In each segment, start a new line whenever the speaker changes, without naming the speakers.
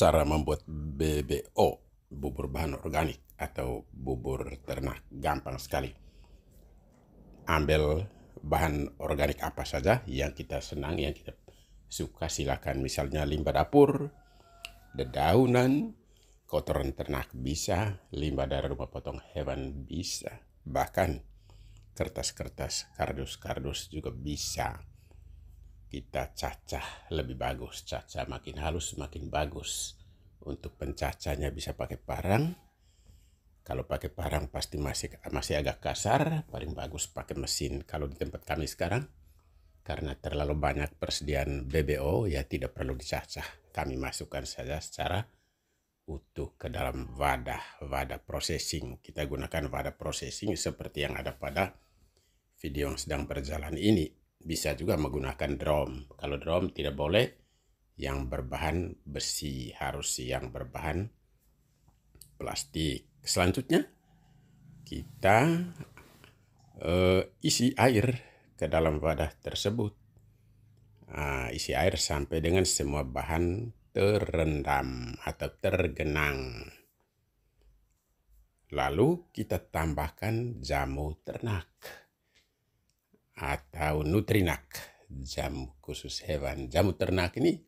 cara membuat BBO, bubur bahan organik atau bubur ternak. Gampang sekali. Ambil bahan organik apa saja yang kita senang, yang kita suka silakan. Misalnya limbah dapur, dedaunan, kotoran ternak bisa, limbah dari rumah potong hewan bisa. Bahkan kertas-kertas, kardus-kardus juga bisa kita cacah lebih bagus cacah makin halus makin bagus untuk pencacahnya bisa pakai parang kalau pakai parang pasti masih masih agak kasar paling bagus pakai mesin kalau di tempat kami sekarang karena terlalu banyak persediaan BBO ya tidak perlu dicacah kami masukkan saja secara utuh ke dalam wadah wadah processing kita gunakan wadah processing seperti yang ada pada video yang sedang berjalan ini bisa juga menggunakan drum. Kalau drum tidak boleh yang berbahan besi, harus yang berbahan plastik. Selanjutnya kita uh, isi air ke dalam wadah tersebut. Uh, isi air sampai dengan semua bahan terendam atau tergenang. Lalu kita tambahkan jamu ternak atau nutrinak Jam khusus hewan jamu ternak ini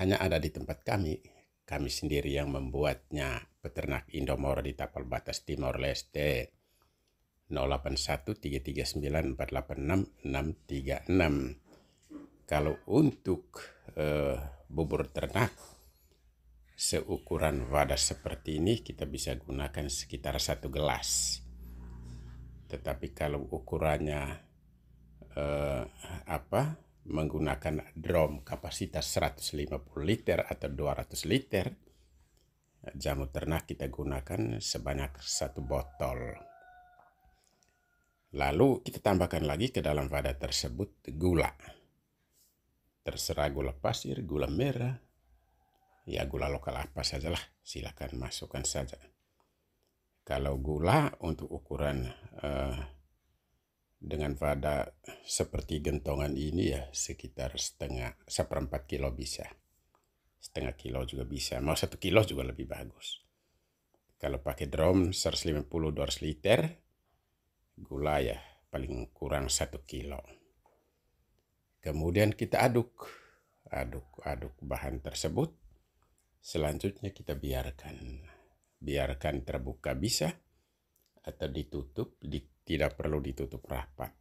hanya ada di tempat kami kami sendiri yang membuatnya peternak Indomor di tapal batas Timor Leste 081339486636. kalau untuk uh, bubur ternak seukuran wadah seperti ini kita bisa gunakan sekitar satu gelas tetapi kalau ukurannya eh, apa menggunakan drum kapasitas 150 liter atau 200 liter jamu ternak kita gunakan sebanyak satu botol lalu kita tambahkan lagi ke dalam wadah tersebut gula terserah gula pasir gula merah ya gula lokal apa sajalah silahkan masukkan saja kalau gula untuk ukuran eh, dengan pada seperti gentongan ini ya sekitar setengah seperempat kilo bisa setengah kilo juga bisa mau satu kilo juga lebih bagus kalau pakai drum 150 200 liter gula ya paling kurang satu kilo kemudian kita aduk aduk aduk bahan tersebut selanjutnya kita biarkan biarkan terbuka bisa atau ditutup di tidak perlu ditutup rapat,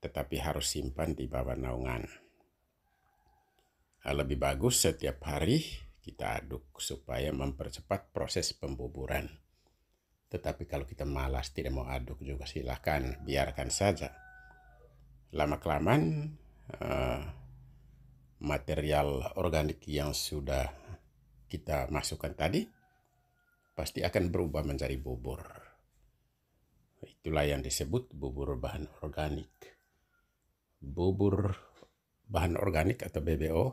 tetapi harus simpan di bawah naungan. Ah, lebih bagus setiap hari kita aduk supaya mempercepat proses pembuburan. Tetapi kalau kita malas tidak mau aduk juga silahkan, biarkan saja. Lama-kelamaan ah, material organik yang sudah kita masukkan tadi pasti akan berubah menjadi bubur. Itulah yang disebut bubur bahan organik. Bubur bahan organik atau BBO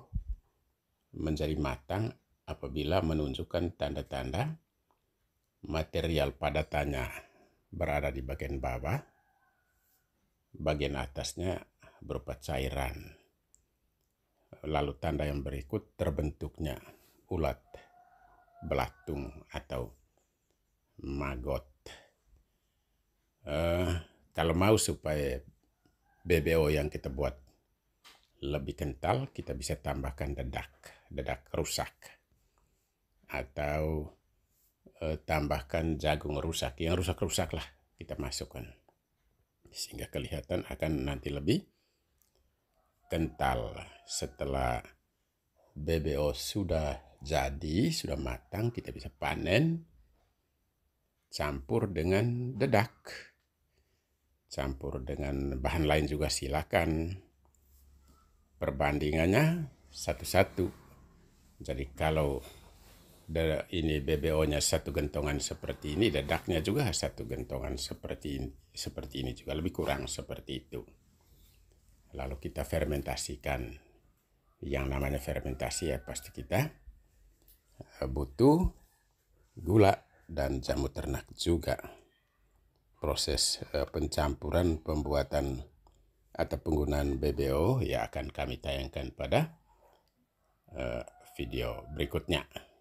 menjadi matang apabila menunjukkan tanda-tanda material padatannya berada di bagian bawah, bagian atasnya berupa cairan. Lalu tanda yang berikut terbentuknya ulat, belatung atau magot. Eh, kalau mau supaya BBO yang kita buat lebih kental, kita bisa tambahkan dedak, dedak rusak. Atau uh, tambahkan jagung rusak, yang rusak-rusak lah kita masukkan. Sehingga kelihatan akan nanti lebih kental. Setelah BBO sudah jadi, sudah matang, kita bisa panen, campur dengan dedak campur dengan bahan lain juga silakan. Perbandingannya satu-satu. Jadi kalau ini BBO-nya satu gentongan seperti ini, dadaknya juga satu gentongan seperti ini, seperti ini juga lebih kurang seperti itu. Lalu kita fermentasikan. Yang namanya fermentasi ya pasti kita eh, butuh gula dan jamu ternak juga proses eh, pencampuran pembuatan atau penggunaan BBO yang akan kami tayangkan pada eh, video berikutnya.